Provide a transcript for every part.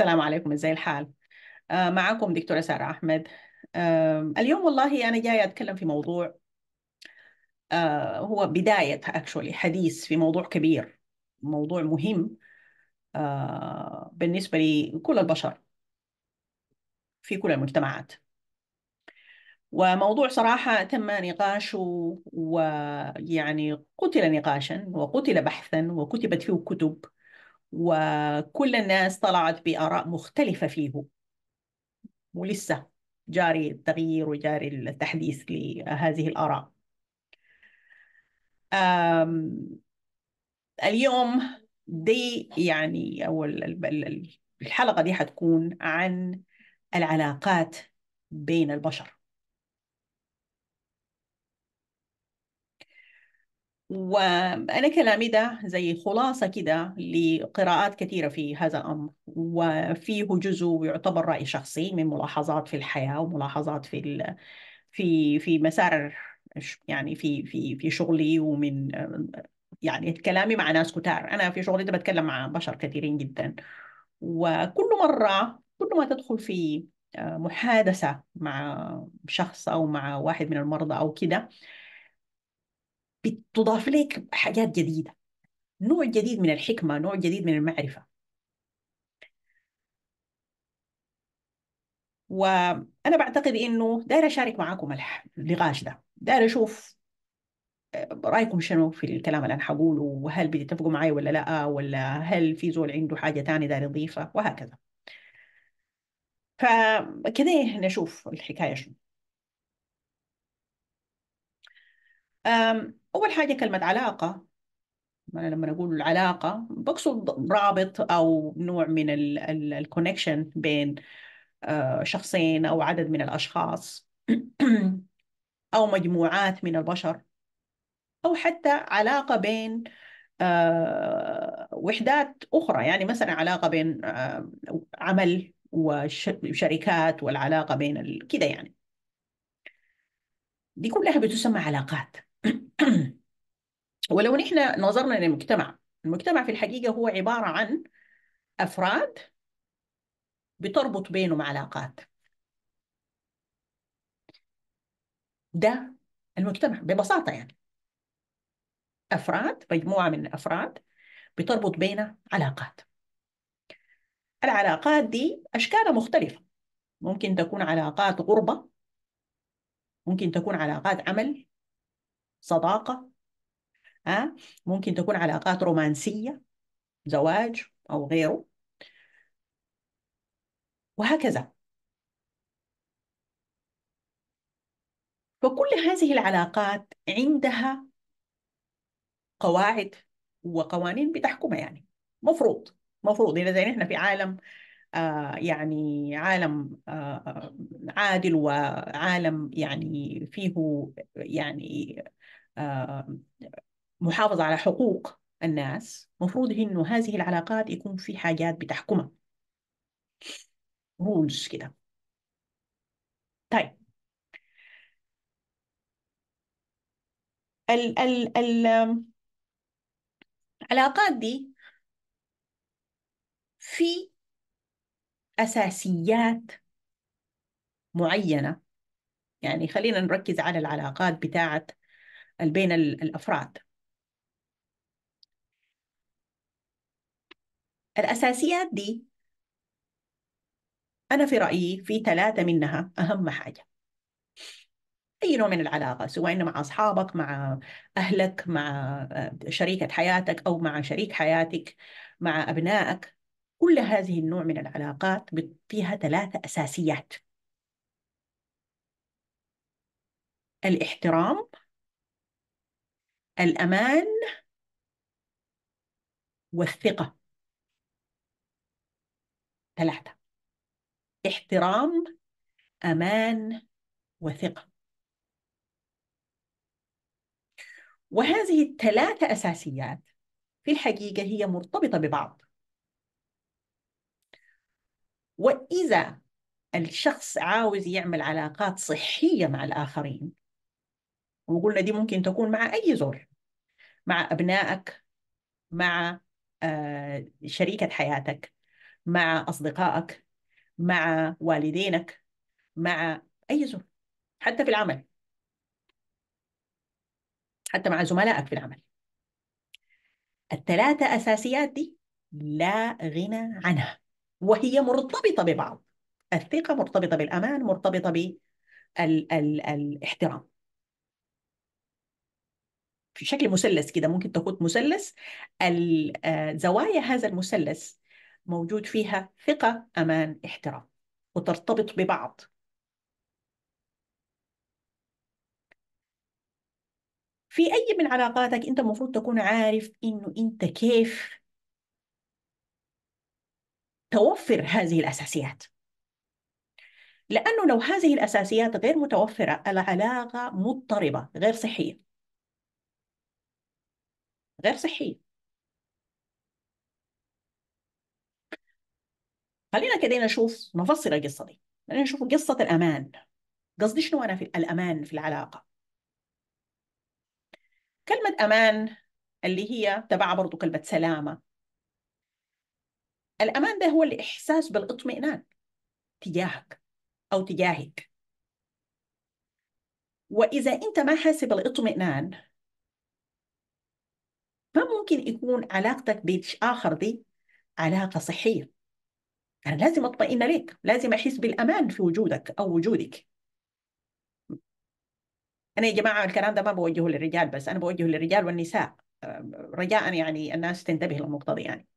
السلام عليكم ازاي الحال آه، معكم دكتورة سارة أحمد اليوم والله أنا جاية أتكلم في موضوع آه، هو بداية أكشولي حديث في موضوع كبير موضوع مهم آه، بالنسبة لكل البشر في كل المجتمعات وموضوع صراحة تم نقاشه ويعني قتل نقاشا وقتل بحثا وكتبت فيه كتب وكل الناس طلعت بآراء مختلفة فيه ولسه جاري التغيير وجاري التحديث لهذه الآراء اليوم دي يعني أو الحلقة دي حتكون عن العلاقات بين البشر وأنا كلامي ده زي خلاصة كده لقراءات كثيرة في هذا الأمر وفيه جزء يعتبر رأي شخصي من ملاحظات في الحياة وملاحظات في في في مسار يعني في في في شغلي ومن يعني كلامي مع ناس كتار أنا في شغلي ده بتكلم مع بشر كثيرين جدا وكل مرة كل ما تدخل في آه، محادثة مع شخص أو مع واحد من المرضى أو كده بتضاف لك حاجات جديده نوع جديد من الحكمه نوع جديد من المعرفه وانا بعتقد انه داير اشارك معاكم النقاش ده داير اشوف آه، رايكم شنو في الكلام اللي انا حقوله وهل بتتفقوا معي ولا لا ولا هل في زول عنده حاجه تانية داير يضيفها وهكذا فكده نشوف الحكايه شنو أول حاجة كلمة علاقة أنا لما أقول العلاقة بقصد رابط أو نوع من الكونكشن بين آه، شخصين أو عدد من الأشخاص أو مجموعات من البشر أو حتى علاقة بين آه، وحدات أخرى يعني مثلا علاقة بين آه، عمل وشركات والعلاقة بين كده يعني دي كلها بتسمى علاقات ولو نحن نظرنا للمجتمع المجتمع في الحقيقة هو عبارة عن أفراد بتربط بينهم علاقات ده المجتمع ببساطة يعني أفراد مجموعة من الأفراد بتربط بين علاقات العلاقات دي أشكالها مختلفة ممكن تكون علاقات غربة ممكن تكون علاقات عمل صداقة ها ممكن تكون علاقات رومانسية زواج أو غيره وهكذا فكل هذه العلاقات عندها قواعد وقوانين بتحكمها يعني مفروض مفروض إذا زي نحن في عالم آه يعني عالم آه عادل وعالم يعني فيه يعني آه محافظة على حقوق الناس مفروض إنه هذه العلاقات يكون في حاجات بتحكمها رولز كده طيب ال ال ال العلاقات دي في أساسيات معينة يعني خلينا نركز على العلاقات بتاعت بين الأفراد الأساسيات دي أنا في رأيي في ثلاثة منها أهم حاجة أي نوع من العلاقة سواء مع أصحابك مع أهلك مع آه، شريكة حياتك أو مع شريك حياتك مع أبنائك كل هذه النوع من العلاقات فيها ثلاثة أساسيات الاحترام الأمان والثقة ثلاثة احترام أمان وثقة وهذه الثلاثة أساسيات في الحقيقة هي مرتبطة ببعض وإذا الشخص عاوز يعمل علاقات صحية مع الآخرين وقلنا دي ممكن تكون مع أي زور مع أبنائك مع آه، شريكة حياتك مع أصدقائك مع والدينك مع أي زول حتى في العمل حتى مع زملائك في العمل الثلاثة أساسيات دي لا غنى عنها وهي مرتبطة ببعض الثقة مرتبطة بالأمان مرتبطة بالاحترام في شكل مثلث كده ممكن تكون مثلث آه، زوايا هذا المثلث موجود فيها ثقة أمان احترام وترتبط ببعض في أي من علاقاتك أنت المفروض تكون عارف إنه أنت كيف توفر هذه الأساسيات لأنه لو هذه الأساسيات غير متوفرة العلاقة مضطربة غير صحية غير صحية خلينا كده نشوف نفصل القصه دي خلينا نشوف قصه الامان قصدي شنو انا في الامان في العلاقه كلمه امان اللي هي تبعها برضه كلمه سلامه الامان ده هو الاحساس بالاطمئنان تجاهك او تجاهك واذا انت ما حاسس بالاطمئنان ما ممكن يكون علاقتك بيتش اخر دي علاقه صحيه أنا يعني لازم أطمئن لك لازم أحس بالأمان في وجودك أو وجودك أنا يا جماعة الكلام ده ما بوجهه للرجال بس أنا بوجهه للرجال والنساء آه، رجاء يعني الناس تنتبه للنقطة دي يعني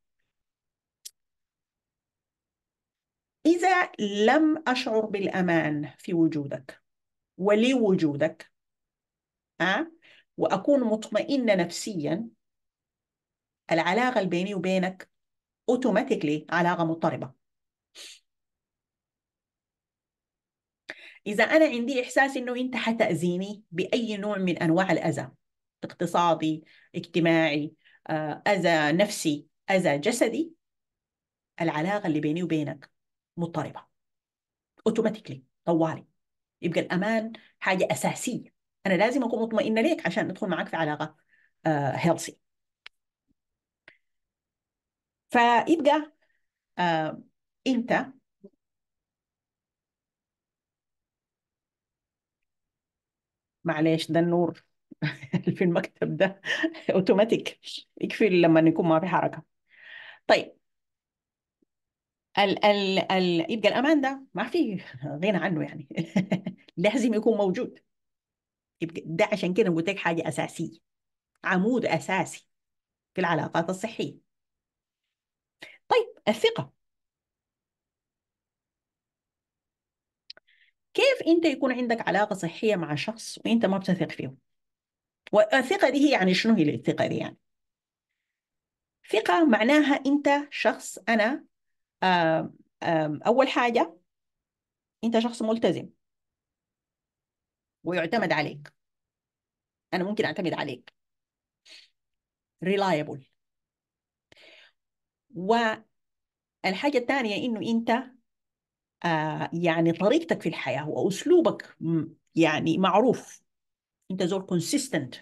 إذا لم أشعر بالأمان في وجودك ولوجودك ها آه، وأكون مطمئنة نفسيا العلاقة اللي بيني وبينك أوتوماتيكلي علاقة مضطربة إذا أنا عندي إحساس إنه أنت حتأذيني بأي نوع من أنواع الأذى اقتصادي اجتماعي آه، أذى نفسي أذى جسدي العلاقة اللي بيني وبينك مضطربة أوتوماتيكلي طوالي يبقى الأمان حاجة أساسية أنا لازم أكون مطمئنة ليك عشان أدخل معك في علاقة هيلثي آه، فيبقى آه، انت معلش ده النور في المكتب ده اوتوماتيك يكفي لما يكون ما في حركه طيب ال ال ال يبقى الامان ده ما في غنى عنه يعني لازم يكون موجود يبقى ده عشان كده قلت لك حاجه اساسيه عمود اساسي في العلاقات الصحيه طيب الثقه كيف انت يكون عندك علاقه صحيه مع شخص وانت ما بتثق فيه والثقه دي هي يعني شنو هي الثقه دي يعني ثقه معناها انت شخص انا اول حاجه انت شخص ملتزم ويعتمد عليك انا ممكن اعتمد عليك reliable والحاجه الثانيه انه انت آه، يعني طريقتك في الحياه واسلوبك يعني معروف انت زول كونسيستنت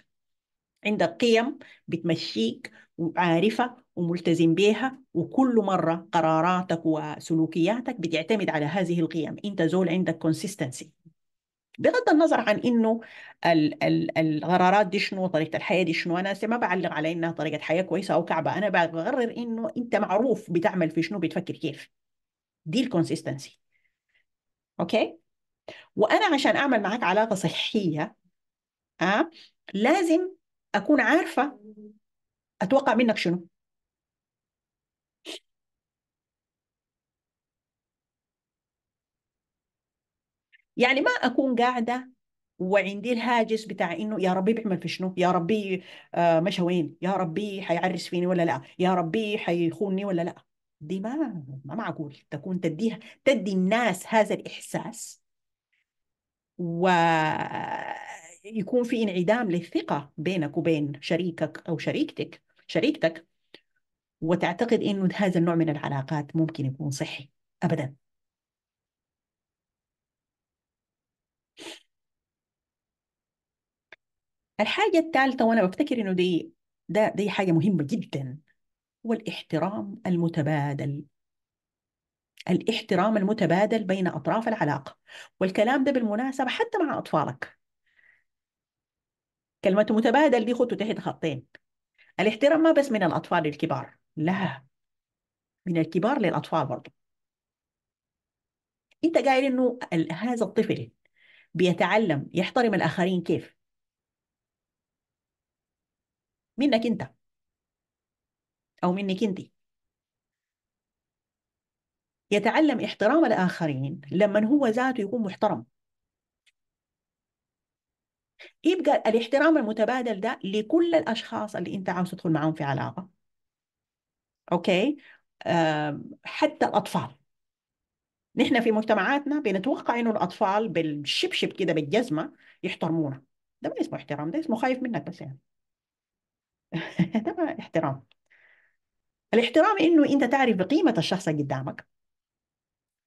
عندك قيم بتمشيك وعارفه وملتزم بيها وكل مره قراراتك وسلوكياتك بتعتمد على هذه القيم انت زول عندك كونسيستنسي بغض النظر عن انه ال ال القرارات دي شنو طريقه الحياه دي شنو انا ما بعلق على انها طريقه حياه كويسه او كعبه انا بقرر انه انت معروف بتعمل في شنو بتفكر كيف دي الكونسيستنسي اوكي وانا عشان اعمل معاك علاقه صحيه آه لازم اكون عارفه اتوقع منك شنو يعني ما اكون قاعده وعندي الهاجس بتاع انه يا ربي بيعمل في شنو يا ربي آه مشى وين يا ربي حيعرس فيني ولا لا يا ربي حيخونني ولا لا دي ما ما معقول تكون تديها تدي الناس هذا الإحساس ويكون في انعدام للثقة بينك وبين شريكك أو شريكتك شريكتك وتعتقد إنه هذا النوع من العلاقات ممكن يكون صحي أبدا الحاجة الثالثة وأنا بفتكر إنه دي ده دي حاجة مهمة جدا هو الاحترام المتبادل الاحترام المتبادل بين أطراف العلاقة والكلام ده بالمناسبة حتى مع أطفالك كلمة متبادل دي خطوة تحت خطين الاحترام ما بس من الأطفال للكبار لا من الكبار للأطفال برضه أنت قايل إنه هذا الطفل بيتعلم يحترم الآخرين كيف منك أنت أو منك أنت يتعلم احترام الآخرين لما هو ذاته يكون محترم يبقى الاحترام المتبادل ده لكل الأشخاص اللي أنت عاوز تدخل معاهم في علاقة أوكي حتى الأطفال نحن في مجتمعاتنا بنتوقع إنه الأطفال بالشبشب كده بالجزمة يحترمونا ده ما اسمه احترام ده اسمه خايف منك بس يعني ده ما احترام الاحترام انه انت تعرف بقيمه الشخص اللي قدامك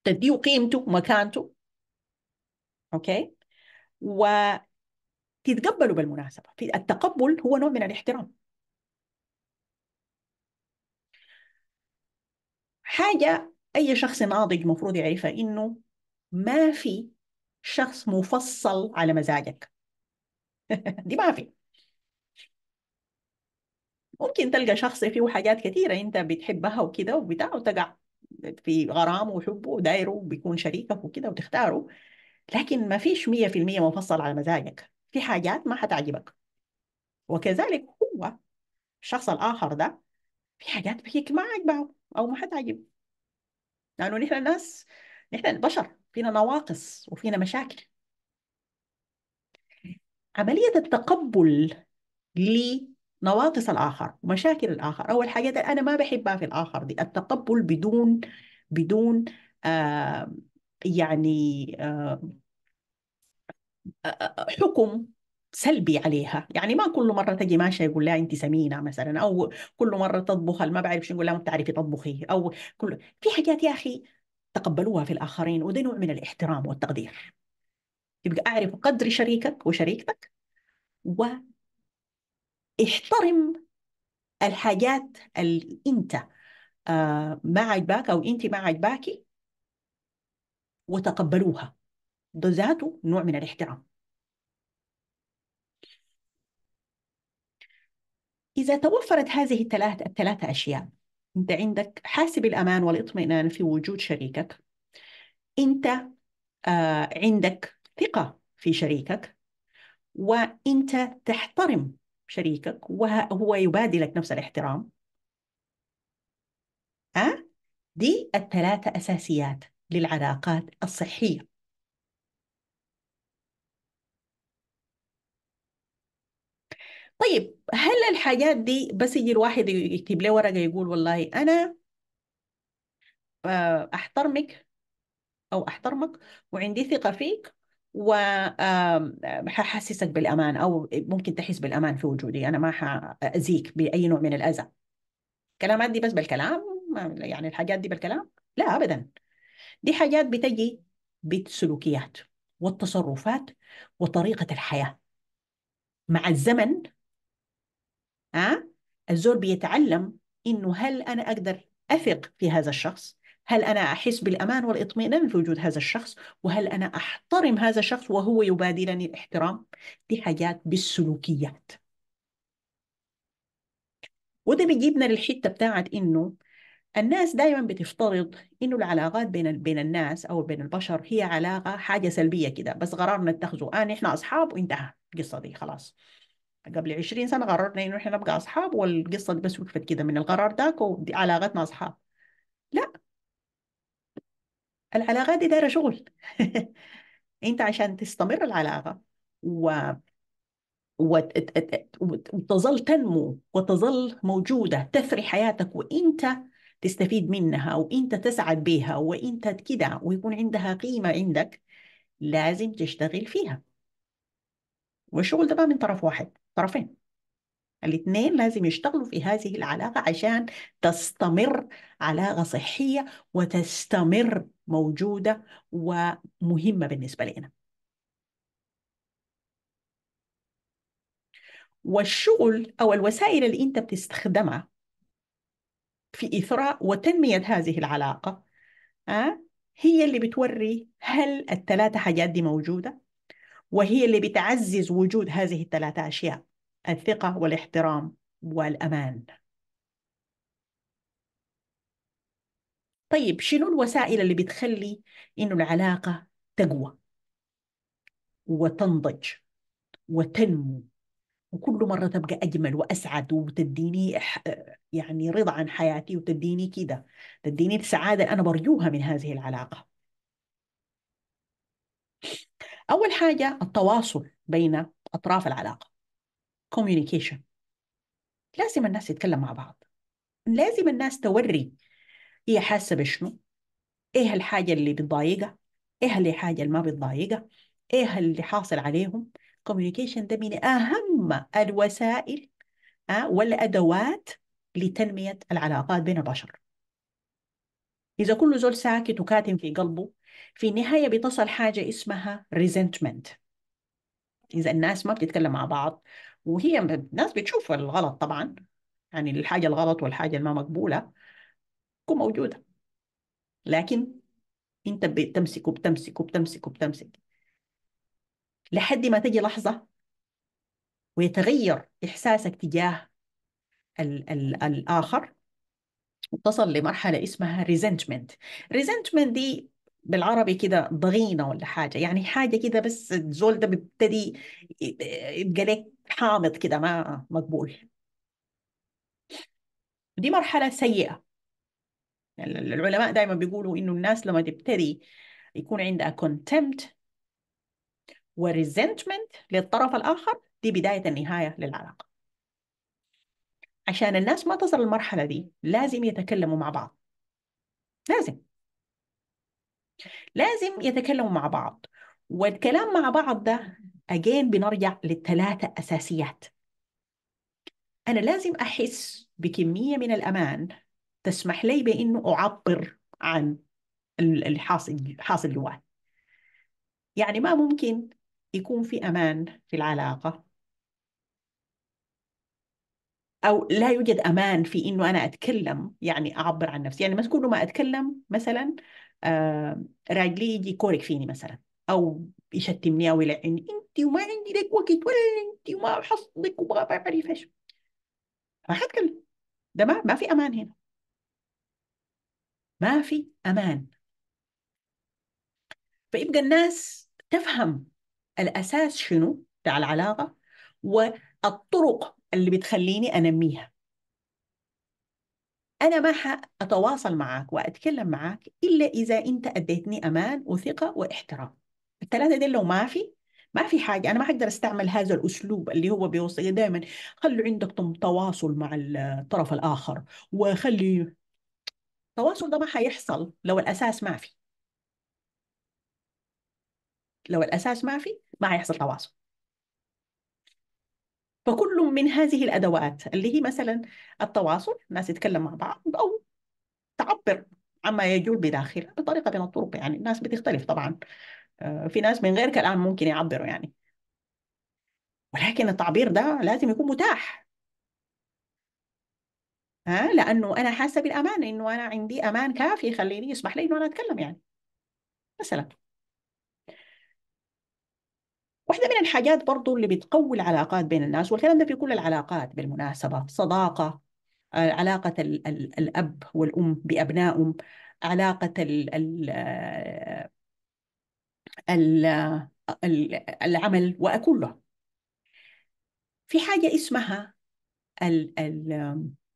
تديه قيمته مكانته اوكي وتتقبله بالمناسبه التقبل هو نوع من الاحترام حاجه اي شخص ناضج مفروض يعرفها انه ما في شخص مفصل على مزاجك دي ما في ممكن تلقى شخص فيه حاجات كثيرة أنت بتحبها وكده وبتاع وتقع في غرام وحبه ودايره وبيكون شريكك وكده وتختاره لكن ما فيش 100% مفصل على مزاجك في حاجات ما حتعجبك وكذلك هو الشخص الآخر ده في حاجات فيك ما عجبه أو ما حتعجب لأنه نحن ناس نحن بشر فينا نواقص وفينا مشاكل عملية التقبل لي نواقص الآخر ومشاكل الآخر أول حاجة ده أنا ما بحبها في الآخر دي التقبل بدون بدون آه يعني آه،, آه،, آه حكم سلبي عليها يعني ما كل مره تجي ماشيه يقول لها انت سمينه مثلا او كل مره تطبخ ما بعرف شو نقول لها ما بتعرفي تطبخي او كل في حاجات يا اخي تقبلوها في الاخرين وده نوع من الاحترام والتقدير يبقى اعرف قدر شريكك وشريكتك و احترم الحاجات اللي انت آه، ما عجباك او انت ما عجباكي وتقبلوها ده ذاته نوع من الاحترام إذا توفرت هذه الثلاث الثلاثة أشياء أنت عندك حاسب الأمان والاطمئنان في وجود شريكك أنت آه، عندك ثقة في شريكك وأنت تحترم شريكك وهو يبادي لك نفس الاحترام أه؟ دي الثلاثة أساسيات للعلاقات الصحية طيب هل الحاجات دي بس يجي الواحد يكتب لي ورقة يقول والله أنا آه، أحترمك أو أحترمك وعندي ثقة فيك وححسسك بالامان او ممكن تحس بالامان في وجودي انا ما حاذيك باي نوع من الاذى كلامات دي بس بالكلام يعني الحاجات دي بالكلام لا ابدا دي حاجات بتجي بالسلوكيات والتصرفات وطريقه الحياه مع الزمن ها آه، الزور الزول بيتعلم انه هل انا اقدر اثق في هذا الشخص هل أنا أحس بالأمان والإطمئنان في وجود هذا الشخص وهل أنا أحترم هذا الشخص وهو يبادلني الاحترام دي حاجات بالسلوكيات وده بيجيبنا للحتة بتاعت إنه الناس دايما بتفترض انه العلاقات بين بين الناس او بين البشر هي علاقه حاجه سلبيه كده بس قررنا نتخذه آه احنا اصحاب وانتهى القصه دي خلاص قبل 20 سنه قررنا انه احنا نبقى اصحاب والقصه دي بس وقفت كده من القرار ده وعلاقتنا اصحاب العلاقات دي دايره شغل انت عشان تستمر العلاقه و وتظل تنمو وتظل موجوده تثري حياتك وانت تستفيد منها وانت تسعد بها وانت كده ويكون عندها قيمه عندك لازم تشتغل فيها والشغل ده ما من طرف واحد طرفين الاثنين لازم يشتغلوا في هذه العلاقة عشان تستمر علاقة صحية وتستمر موجودة ومهمة بالنسبة لنا والشغل أو الوسائل اللي أنت بتستخدمها في إثراء وتنمية هذه العلاقة أه؟ هي اللي بتوري هل الثلاثة حاجات دي موجودة وهي اللي بتعزز وجود هذه الثلاثة أشياء الثقة والاحترام والأمان طيب شنو الوسائل اللي بتخلي إنه العلاقة تقوى وتنضج وتنمو وكل مرة تبقى أجمل وأسعد وتديني يعني رضا عن حياتي وتديني كده تديني السعادة اللي أنا برجوها من هذه العلاقة أول حاجة التواصل بين أطراف العلاقة communication لازم الناس تتكلم مع بعض لازم الناس توري هي حاسة بشنو ايه الحاجة اللي بتضايقها ايه اللي حاجة اللي ما بتضايقها ايه اللي حاصل عليهم كوميونيكيشن ده من أهم الوسائل آه، والأدوات لتنمية العلاقات بين البشر إذا كل زول ساكت وكاتم في قلبه في النهاية بتصل حاجة اسمها ريزنتمنت إذا الناس ما بتتكلم مع بعض وهي الناس بتشوف الغلط طبعا يعني الحاجة الغلط والحاجة الما مقبولة تكون موجودة لكن انت بتمسك وبتمسك وبتمسك وبتمسك لحد ما تجي لحظة ويتغير إحساسك تجاه الـ الـ الآخر وتصل لمرحلة اسمها resentment resentment دي بالعربي كده ضغينة ولا حاجة يعني حاجة كده بس الزول ده بيبتدي يبقى لك حامض كده ما مقبول دي مرحلة سيئة يعني العلماء دائما بيقولوا إنه الناس لما تبتدي يكون عندها contempt وريزنتمنت للطرف الآخر دي بداية النهاية للعلاقة عشان الناس ما تصل المرحلة دي لازم يتكلموا مع بعض لازم لازم يتكلموا مع بعض والكلام مع بعض ده أجين بنرجع للثلاثة أساسيات أنا لازم أحس بكمية من الأمان تسمح لي بأنه أعبر عن اللي حاصل حاصل جواي يعني ما ممكن يكون في أمان في العلاقة أو لا يوجد أمان في إنه أنا أتكلم يعني أعبر عن نفسي يعني ما كل ما أتكلم مثلا آه راجلي يجي كورك فيني مثلا او يشتمني او يلعني انت وما عندي لك وقت ولا انت وما حصلك وما بعرف ايش ما حتكلم ده ما ما في امان هنا ما في امان فيبقى الناس تفهم الاساس شنو بتاع العلاقه والطرق اللي بتخليني انميها انا ما حاتواصل معك واتكلم معك الا اذا انت اديتني امان وثقه واحترام الثلاثه دي لو ما في ما في حاجة أنا ما حقدر أستعمل هذا الأسلوب اللي هو بيوصي دائما خلوا عندكم تواصل مع الطرف الآخر وخلي التواصل ده ما حيحصل لو الأساس ما في لو الأساس ما في ما حيحصل تواصل فكل من هذه الأدوات اللي هي مثلا التواصل الناس يتكلم مع بعض أو تعبر عما يجول بداخلها بطريقة من الطرق يعني الناس بتختلف طبعا آه، في ناس من غير كلام ممكن يعبروا يعني ولكن التعبير ده لازم يكون متاح ها لانه انا حاسه بالامان انه انا عندي امان كافي يخليني يسمح لي انه انا اتكلم يعني مثلا واحدة من الحاجات برضو اللي بتقوي العلاقات بين الناس والكلام ده في كل العلاقات بالمناسبة صداقة آه، علاقة الأب والأم بأبنائهم علاقة ال ال آه، العمل واكون له في حاجه اسمها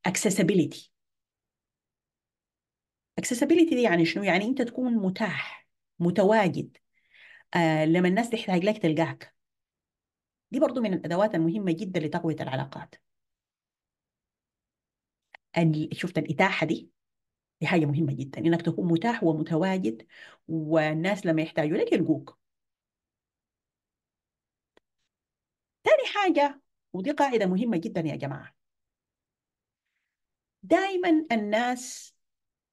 الاكسسبيليتي اكسسبيليتي دي يعني شنو يعني انت تكون متاح متواجد آه، لما الناس تحتاج لك تلقاك دي برضو من الادوات المهمه جدا لتقويه العلاقات شفت الاتاحه دي دي حاجة مهمة جدا إنك تكون متاح ومتواجد والناس لما يحتاجوا لك يلقوك تاني حاجة ودي قاعدة مهمة جدا يا جماعة دائما الناس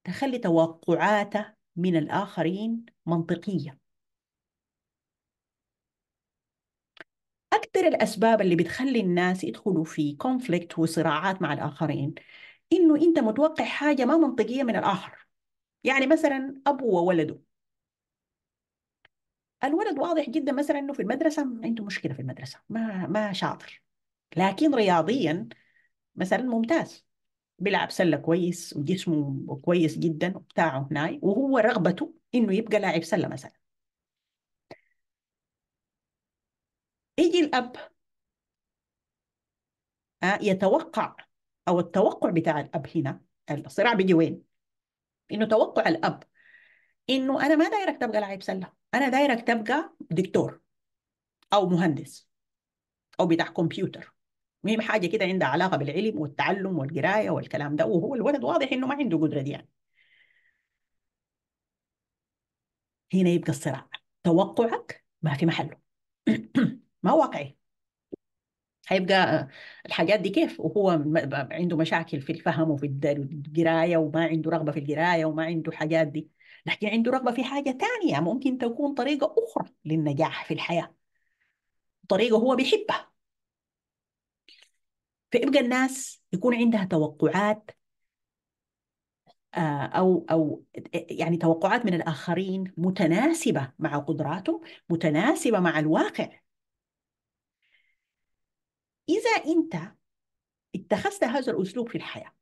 تخلي توقعاتها من الآخرين منطقية أكثر الأسباب اللي بتخلي الناس يدخلوا في كونفليكت وصراعات مع الآخرين انه انت متوقع حاجه ما منطقيه من الاخر يعني مثلا ابوه وولده الولد واضح جدا مثلا انه في المدرسه عنده مشكله في المدرسه ما ما شاطر لكن رياضيا مثلا ممتاز بيلعب سله كويس وجسمه كويس جدا وبتاعه هناي وهو رغبته انه يبقى لاعب سله مثلا يجي الاب آه، يتوقع او التوقع بتاع الاب هنا الصراع بيجي وين؟ انه توقع الاب انه انا ما دايرك تبقى لاعب سله انا دايرك تبقى دكتور او مهندس او بتاع كمبيوتر مهم حاجه كده عندها علاقه بالعلم والتعلم والقرايه والكلام ده وهو الولد واضح انه ما عنده قدره دي يعني هنا يبقى الصراع توقعك ما في محله ما واقعي هيبقى الحاجات دي كيف وهو عنده مشاكل في الفهم وفي القرايه وما عنده رغبه في القرايه وما عنده الحاجات دي لكن عنده رغبه في حاجه تانية ممكن تكون طريقه اخرى للنجاح في الحياه طريقه هو بيحبها فيبقى الناس يكون عندها توقعات آه، او او يعني توقعات من الاخرين متناسبه مع قدراتهم متناسبه مع الواقع إذا أنت اتخذت هذا الأسلوب في الحياة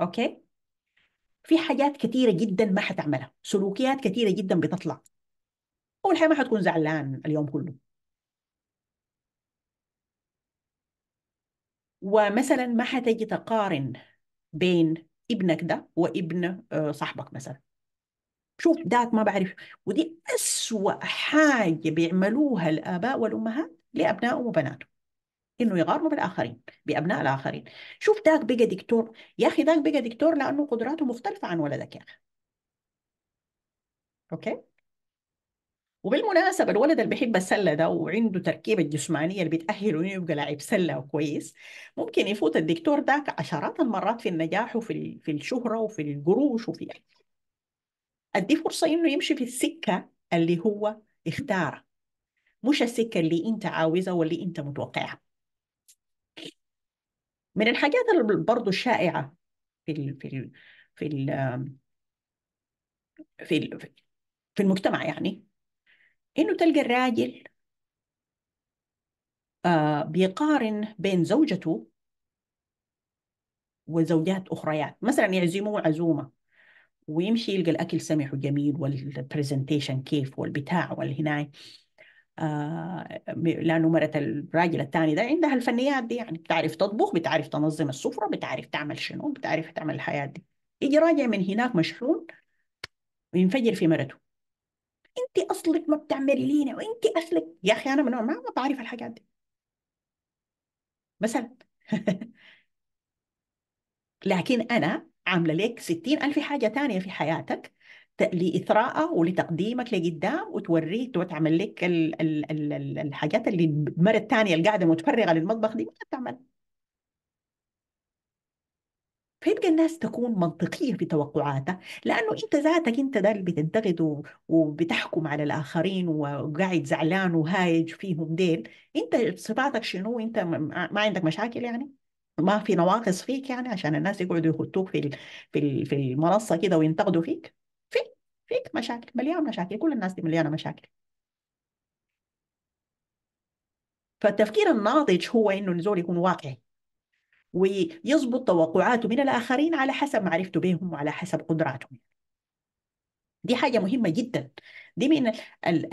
أوكي؟ في حاجات كثيرة جدا ما حتعملها سلوكيات كثيرة جدا بتطلع أول حاجة ما حتكون زعلان اليوم كله ومثلا ما حتجي تقارن بين ابنك ده وابن آه، صاحبك مثلا شوف ذات ما بعرف ودي أسوأ حاجة بيعملوها الآباء والأمهات لأبنائهم وبناتهم انه يغاروا بالاخرين بابناء الاخرين شوف ذاك بقى دكتور يا اخي ذاك بقى دكتور لانه قدراته مختلفه عن ولدك يا اخي اوكي وبالمناسبة الولد اللي بيحب السلة ده وعنده تركيبة جسمانية اللي بتأهله إنه يبقى لاعب سلة كويس ممكن يفوت الدكتور ذاك عشرات المرات في النجاح وفي في الشهرة وفي القروش وفي أديه فرصة إنه يمشي في السكة اللي هو اختارها مش السكة اللي أنت عاوزها واللي أنت متوقعها من الحاجات برضه الشائعة في الـ في الـ في الـ في, الـ في المجتمع يعني إنه تلقى الراجل آه، بيقارن بين زوجته وزوجات أخريات مثلا يعزموه عزومة ويمشي يلقى الاكل سمح وجميل والبرزنتيشن كيف والبتاع والهناي آه لانه مرة الراجل الثاني ده عندها الفنيات دي يعني بتعرف تطبخ بتعرف تنظم السفره بتعرف تعمل شنو بتعرف تعمل الحياه دي يجي راجع من هناك مشحون وينفجر في مرته انت اصلك ما بتعملي لينا وانت اصلك يا اخي انا من ما, ما بعرف الحاجات دي مثلا لكن انا عامله لك 60000 حاجه ثانيه في حياتك لاثراءها ولتقديمك لقدام وتوريك وتعمل لك ال ال ال الحاجات اللي المره الثانيه اللي قاعده متفرغه للمطبخ دي ما بتعمل فيبقى الناس تكون منطقيه في توقعاتها لانه انت ذاتك انت ده اللي بتنتقد وبتحكم على الاخرين وقاعد زعلان وهايج فيهم ديل انت صفاتك شنو انت ما عندك مشاكل يعني ما في نواقص فيك يعني عشان الناس يقعدوا يخطوك في في في المنصه كده وينتقدوا فيك في فيك مشاكل مليان مشاكل كل الناس دي مليانه مشاكل فالتفكير الناضج هو انه الزول يكون واقعي ويظبط توقعاته من الاخرين على حسب معرفته بهم وعلى حسب قدراتهم دي حاجه مهمه جدا دي من الـ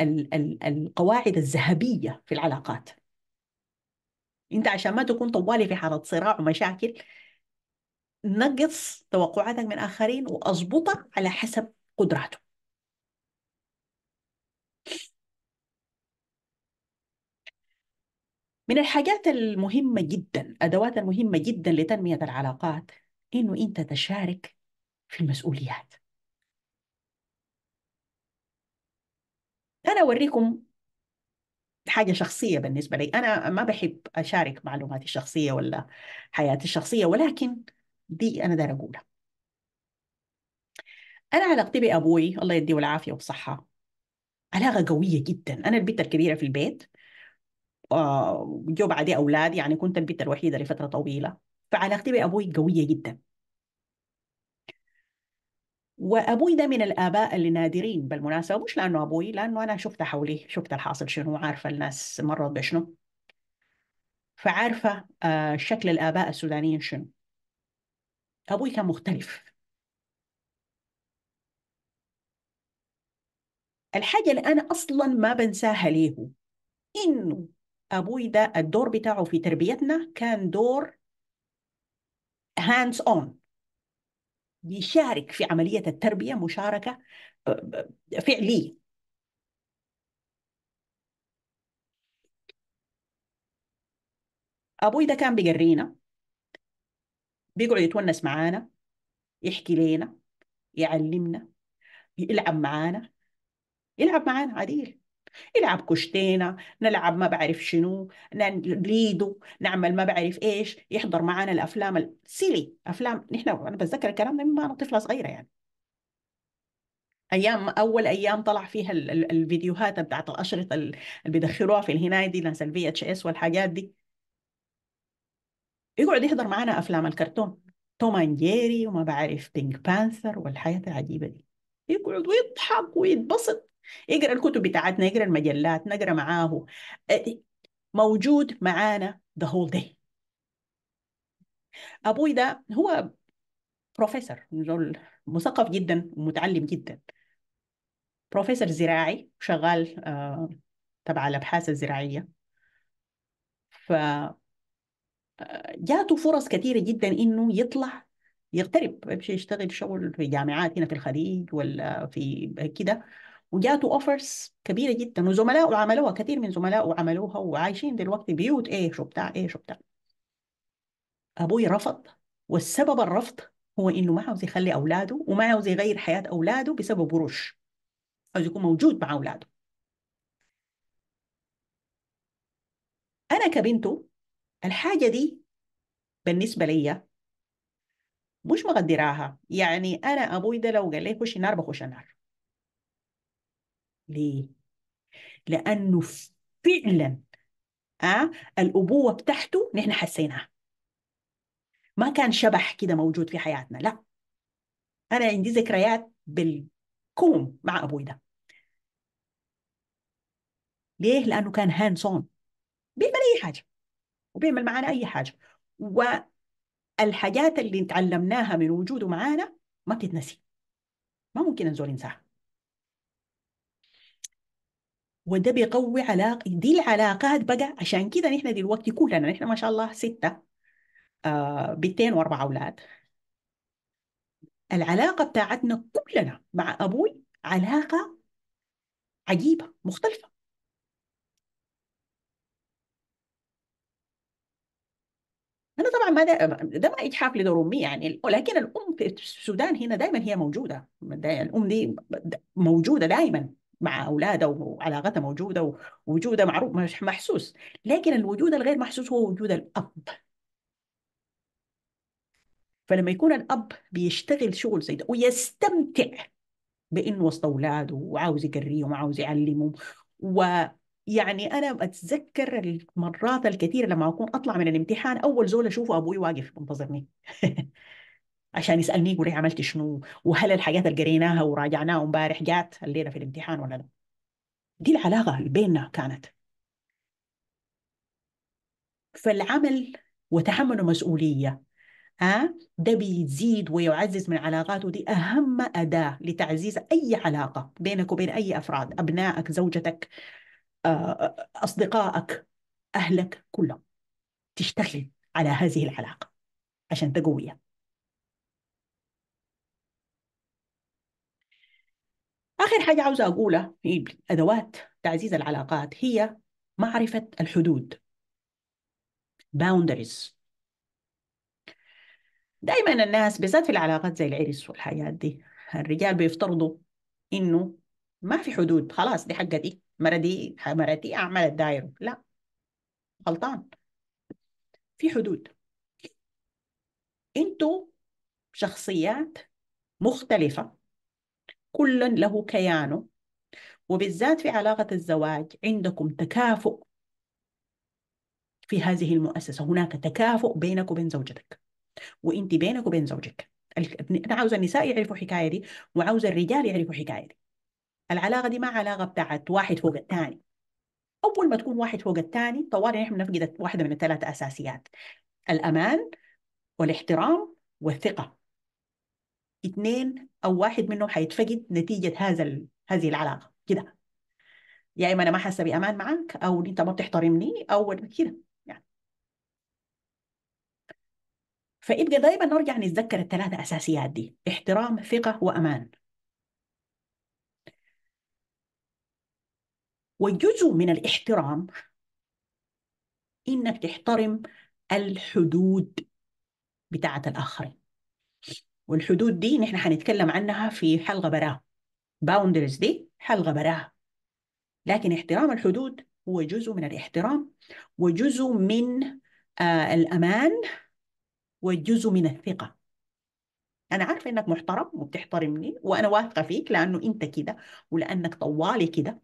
الـ الـ القواعد الذهبيه في العلاقات انت عشان ما تكون طوالي في حالة صراع ومشاكل نقص توقعاتك من آخرين وأضبطها على حسب قدراته من الحاجات المهمة جدا أدوات المهمة جدا لتنمية العلاقات إنه أنت تشارك في المسؤوليات أنا أوريكم حاجه شخصيه بالنسبه لي انا ما بحب اشارك معلوماتي الشخصيه ولا حياتي الشخصيه ولكن دي انا دار اقولها انا علاقتي بابوي الله يديه العافيه والصحه علاقه قويه جدا انا البنت الكبيره في البيت آه، جو بعدي اولاد يعني كنت البنت الوحيده لفتره طويله فعلاقتي بابوي قويه جدا وابوي ده من الاباء اللي نادرين بالمناسبه مش لانه ابوي لانه انا شفت حولي شفت الحاصل شنو عارفه الناس مرت بشنو فعارفه آه، شكل الاباء السودانيين شنو ابوي كان مختلف الحاجه اللي انا اصلا ما بنساها ليه انه ابوي ده الدور بتاعه في تربيتنا كان دور هاندز اون بيشارك في عملية التربية مشاركة آه، فعلية أبوي ده كان بيقرينا بيقعد يتونس معانا يحكي لينا يعلمنا يلعب معانا يلعب معانا عديل نلعب كشتينة نلعب ما بعرف شنو نريده نعمل ما بعرف ايش يحضر معانا الافلام السيلي افلام نحن انا بتذكر الكلام ده من انا طفله صغيره يعني ايام اول ايام طلع فيها الفيديوهات بتاعت الاشرطه اللي بيدخلوها في الهنايه دي ناس الفي اتش اس والحاجات دي يقعد يحضر معانا افلام الكرتون توم اند جيري وما بعرف بينك بانثر والحياه العجيبه دي يقعد ويضحك ويتبسط يقرا الكتب بتاعتنا يقرا المجلات نقرا معاه موجود معانا the whole day ابوي ده هو بروفيسور مثقف جدا ومتعلم جدا بروفيسور زراعي شغال تبع الابحاث الزراعيه ف جاته فرص كثيره جدا انه يطلع يغترب يمشي يشتغل شغل في جامعات هنا في الخليج ولا في كده وجاته اوفرز كبيره جدا وزملائه عملوها كثير من زملائه عملوها وعايشين دلوقتي بيوت ايش وبتاع ايش وبتاع ابوي رفض والسبب الرفض هو انه ما عاوز يخلي اولاده وما عاوز يغير حياه اولاده بسبب قروش عاوز يكون موجود مع اولاده انا كبنته الحاجه دي بالنسبه ليا مش مقدراها يعني انا ابوي ده لو قال لي خش النار بخش النار ليه؟ لأنه فعلا آه الأبوة بتاعته نحن حسيناها ما كان شبح كده موجود في حياتنا لا أنا عندي ذكريات بالكوم مع أبوي ده ليه؟ لأنه كان هانسون بيعمل أي حاجة وبيعمل معانا أي حاجة والحاجات اللي تعلمناها من وجوده معانا ما بتتنسي ما ممكن نزول ننساها وده بيقوي علاقة دي العلاقات بقى عشان كده نحن دلوقتي كلنا نحن ما شاء الله ستة آه بنتين واربع أولاد العلاقة بتاعتنا كلنا مع أبوي علاقة عجيبة مختلفة أنا طبعا ما ده, ده ما إجحاف لدور امي يعني ولكن الأم في السودان هنا دائما هي موجودة الأم دي موجودة دائما مع اولاده وعلاقته موجوده ووجوده معروف محسوس لكن الوجود الغير محسوس هو وجود الاب فلما يكون الاب بيشتغل شغل زي ده ويستمتع بانه وسط اولاده وعاوز يقريهم وعاوز يعلمهم ويعني انا اتذكر المرات الكثيره لما اكون اطلع من الامتحان اول زول اشوفه ابوي واقف منتظرني عشان يسالني يقول لي إيه عملت شنو وهل الحاجات اللي قريناها وراجعناها امبارح جات الليله في الامتحان ولا لا دي العلاقه اللي بيننا كانت فالعمل وتحمل مسؤوليه ها آه؟ ده بيزيد ويعزز من علاقاته دي أهم أداة لتعزيز أي علاقة بينك وبين أي أفراد أبنائك زوجتك آه، أصدقائك أهلك كلهم تشتغل على هذه العلاقة عشان تقويها اخر حاجه عاوزه اقولها في ادوات تعزيز العلاقات هي معرفه الحدود boundaries دايما الناس بالذات في العلاقات زي العرس والحاجات دي الرجال بيفترضوا انه ما في حدود خلاص دي حقتي مرتي مرتي اعمل الدائرة لا غلطان في حدود انتوا شخصيات مختلفة كل له كيانه وبالذات في علاقة الزواج عندكم تكافؤ في هذه المؤسسة هناك تكافؤ بينك وبين زوجتك وانت بينك وبين زوجك انا عاوز النساء يعرفوا حكاية دي وعاوز الرجال يعرفوا حكاية دي العلاقه دي ما علاقه بتاعت واحد فوق الثاني اول ما تكون واحد فوق الثاني طوالي نحن بنفقد واحده من الثلاث اساسيات الامان والاحترام والثقه اثنين او واحد منهم حيتفقد نتيجه هذا ال... هذه العلاقه كده يا اما انا ما حاسه بامان معك او انت ما بتحترمني او كده يعني فيبقى دايما نرجع نتذكر الثلاثه اساسيات دي احترام ثقه وامان وجزء من الاحترام انك تحترم الحدود بتاعه الاخرين والحدود دي نحن حنتكلم عنها في حلقة براها باوندرز دي حلقة براها لكن احترام الحدود هو جزء من الاحترام وجزء من آه الأمان وجزء من الثقة أنا عارفة إنك محترم وبتحترمني وأنا واثقة فيك لأنه أنت كده ولأنك طوالي كده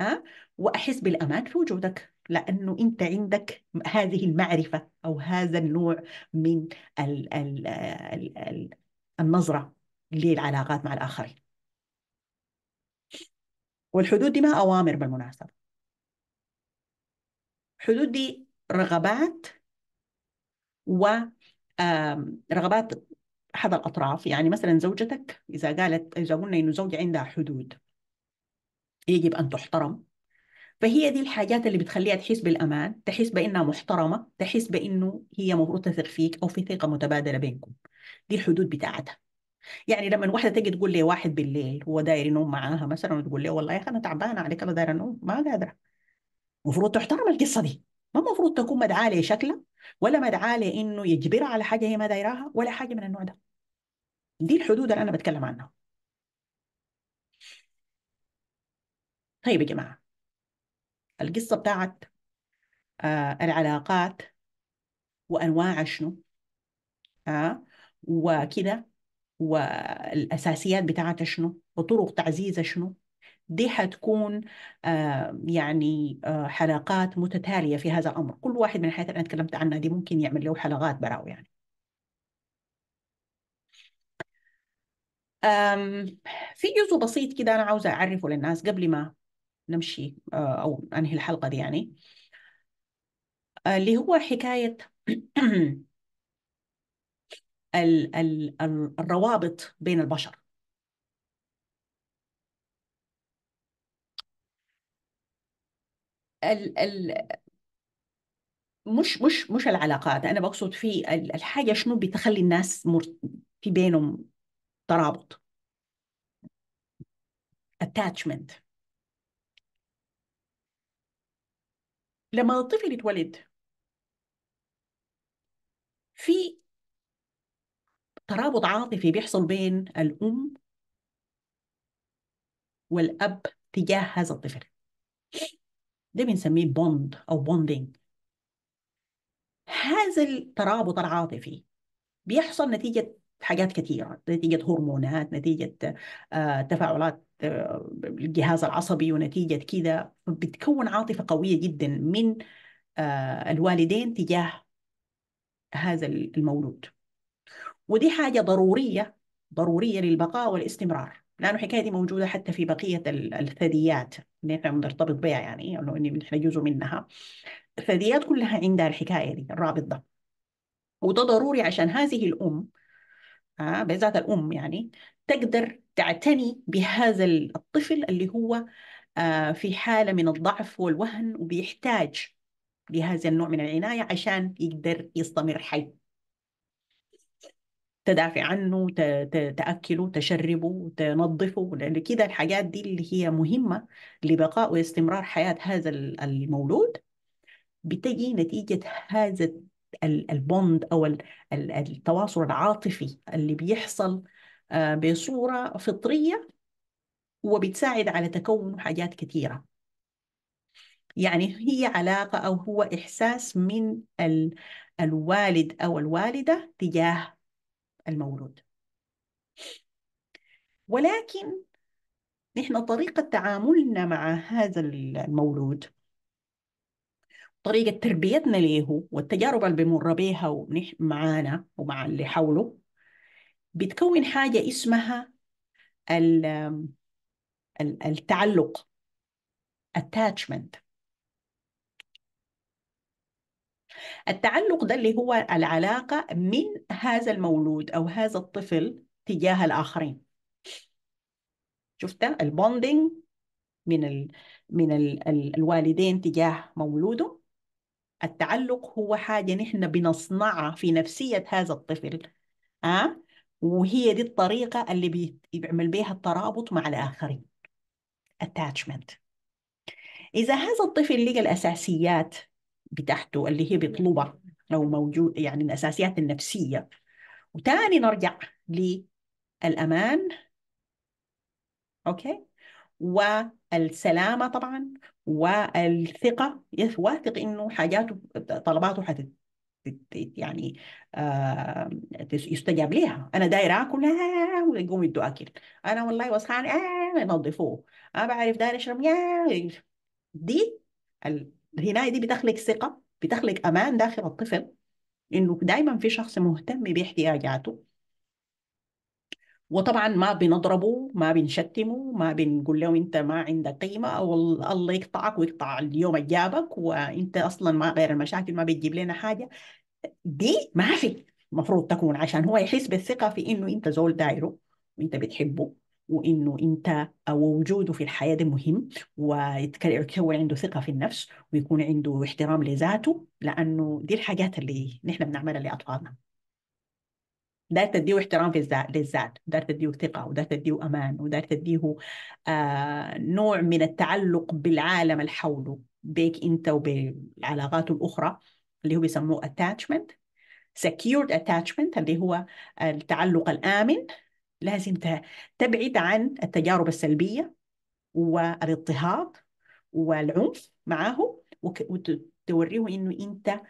ها آه، وأحس بالأمان في وجودك لأنه أنت عندك هذه المعرفة أو هذا النوع من ال ال الـ الـ النظرة للعلاقات مع الآخرين والحدود دي ما أوامر بالمناسبة حدود دي رغبات و رغبات احد الاطراف يعني مثلا زوجتك اذا قالت اذا قلنا انه زوجي عندها حدود يجب ان تحترم فهي دي الحاجات اللي بتخليها تحس بالامان تحس بانها محترمه تحس بانه هي مفروض تثق فيك او في ثقه متبادله بينكم دي الحدود بتاعتها يعني لما واحده تيجي تقول لي واحد بالليل هو داير ينوم معاها مثلا وتقول لي والله يا اخي انا تعبانه عليك انا داير انوم ما قادره المفروض تحترم القصه دي ما المفروض تكون مدعاه شكلها ولا مدعاه انه يجبرها على حاجه هي ما دايراها ولا حاجه من النوع ده دي الحدود اللي انا بتكلم عنها طيب يا جماعه القصة بتاعت آه، العلاقات وأنواع شنو آه، وكده والأساسيات بتاعت شنو وطرق تعزيز شنو دي حتكون آه يعني آه حلقات متتالية في هذا الأمر كل واحد من الحياة اللي أنا تكلمت عنها دي ممكن يعمل له حلقات براو يعني في جزء بسيط كده أنا عاوزة أعرفه للناس قبل ما نمشي آه، أو أنهي الحلقة دي يعني آه، اللي هو حكاية الروابط بين البشر ال ال مش مش مش العلاقات انا بقصد في الحاجه شنو بتخلي الناس مر... في بينهم ترابط attachment لما الطفل يتولد في ترابط عاطفي بيحصل بين الأم والأب تجاه هذا الطفل ده بنسميه بوند أو بوندينج هذا الترابط العاطفي بيحصل نتيجة حاجات كثيرة نتيجة هرمونات نتيجة آه، تفاعلات الجهاز العصبي ونتيجة كذا بتكون عاطفة قوية جدا من آه، الوالدين تجاه هذا المولود ودي حاجة ضرورية ضرورية للبقاء والاستمرار لأنه الحكاية دي موجودة حتى في بقية الثدييات اللي نرتبط بها يعني أنه يعني إحنا جزء منها الثدييات كلها عندها الحكاية دي الرابط ده وده ضروري عشان هذه الأم آه بالذات الأم يعني تقدر تعتني بهذا الطفل اللي هو آه، في حالة من الضعف والوهن وبيحتاج لهذا النوع من العناية عشان يقدر يستمر حي تدافع عنه تأكله تشربه تنظفه لأن كده الحاجات دي اللي هي مهمة لبقاء واستمرار حياة هذا المولود بتجي نتيجة هذا البوند أو التواصل العاطفي اللي بيحصل آه، بصورة فطرية وبتساعد على تكون حاجات كثيرة يعني هي علاقة أو هو إحساس من ال... الوالد أو الوالدة تجاه المولود ولكن نحن طريقة تعاملنا مع هذا المولود طريقة تربيتنا له والتجارب اللي بمر بيها معانا ومع اللي حوله بتكون حاجة اسمها التعلق attachment التعلق ده اللي هو العلاقة من هذا المولود أو هذا الطفل تجاه الآخرين شفت البوندينج من ال... من ال... الوالدين تجاه مولوده التعلق هو حاجة نحن بنصنعها في نفسية هذا الطفل أه؟ وهي دي الطريقة اللي بيعمل بيها الترابط مع الآخرين attachment إذا هذا الطفل لقى الأساسيات بتاعته اللي هي بيطلبها أو موجود يعني الأساسيات النفسية وتاني نرجع للأمان أوكي والسلامة طبعا والثقة يثق إنه حاجاته طلباته يعني آه يستجاب لها انا داير اكل آه ويقوم يدوا اكل انا والله وصحان آه ينظفوه انا بعرف داير اشرب آه دي الهنايه دي بتخلق ثقه بتخلق امان داخل الطفل انه دايما في شخص مهتم باحتياجاته وطبعا ما بنضربه ما بنشتمه ما بنقول له انت ما عندك قيمه او الله يقطعك ويقطع اليوم جابك وانت اصلا ما غير المشاكل ما بتجيب لنا حاجه دي ما في المفروض تكون عشان هو يحس بالثقه في انه انت زول دايره وانت بتحبه وانه انت وجوده في الحياه ده مهم ويتكون عنده ثقه في النفس ويكون عنده احترام لذاته لانه دي الحاجات اللي نحن بنعملها لاطفالنا ده تديه احترام في الذات للذات وداير تديه ثقة وده تديه أمان وده تديه آه نوع من التعلق بالعالم اللي حوله بيك أنت وبالعلاقات الأخرى اللي هو بيسموه attachment secured attachment اللي هو التعلق الآمن لازم تبعد عن التجارب السلبية والاضطهاد والعنف معه وتوريه انه انت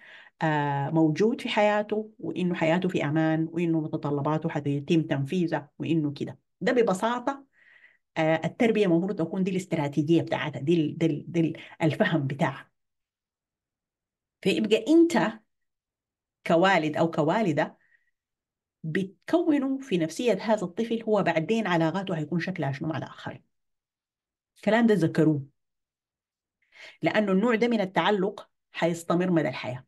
آه، موجود في حياته وانه حياته في امان وانه متطلباته حتتم تنفيذها وانه كده ده ببساطه آه، التربيه المفروض تكون دي الاستراتيجيه بتاعتها دي, دي, دي الفهم بتاعها فيبقى انت كوالد او كوالده بتكونوا في نفسيه هذا الطفل هو بعدين علاقاته هيكون شكلها شنو مع الاخرين الكلام ده تذكروه لانه النوع ده من التعلق حيستمر مدى الحياه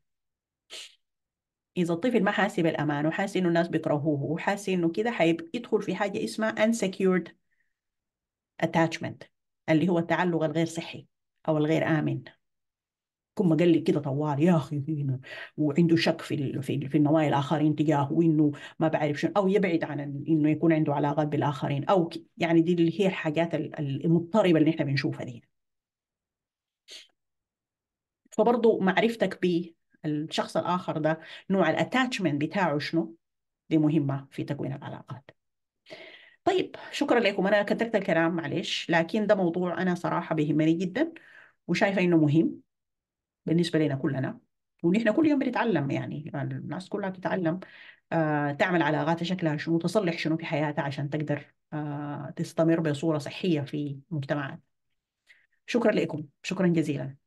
إذا الطفل ما حاسس بالأمان وحاسس إنه الناس بيكرهوه وحاسس إنه كده حيدخل في حاجة اسمها unsecured attachment اللي هو التعلق الغير صحي أو الغير آمن قال لي كده طوال يا اخي فينا وعنده شك في في, في النوايا الاخرين تجاهه وانه ما بعرف شنو او يبعد عن انه يكون عنده علاقات بالاخرين او يعني دي اللي هي الحاجات المضطربه اللي احنا بنشوفها دي فبرضه معرفتك بيه الشخص الآخر ده نوع الاتاتشمنت بتاعه شنو دي مهمة في تكوين العلاقات طيب شكرا لكم أنا كثرت الكلام معلش لكن ده موضوع أنا صراحة بيهمني جدا وشايفة إنه مهم بالنسبة لنا كلنا ونحن كل يوم بنتعلم يعني, يعني الناس كلها بتتعلم آه، تعمل علاقات شكلها شنو تصلح شنو في حياتها عشان تقدر آه، تستمر بصورة صحية في مجتمعات شكرا لكم شكرا جزيلا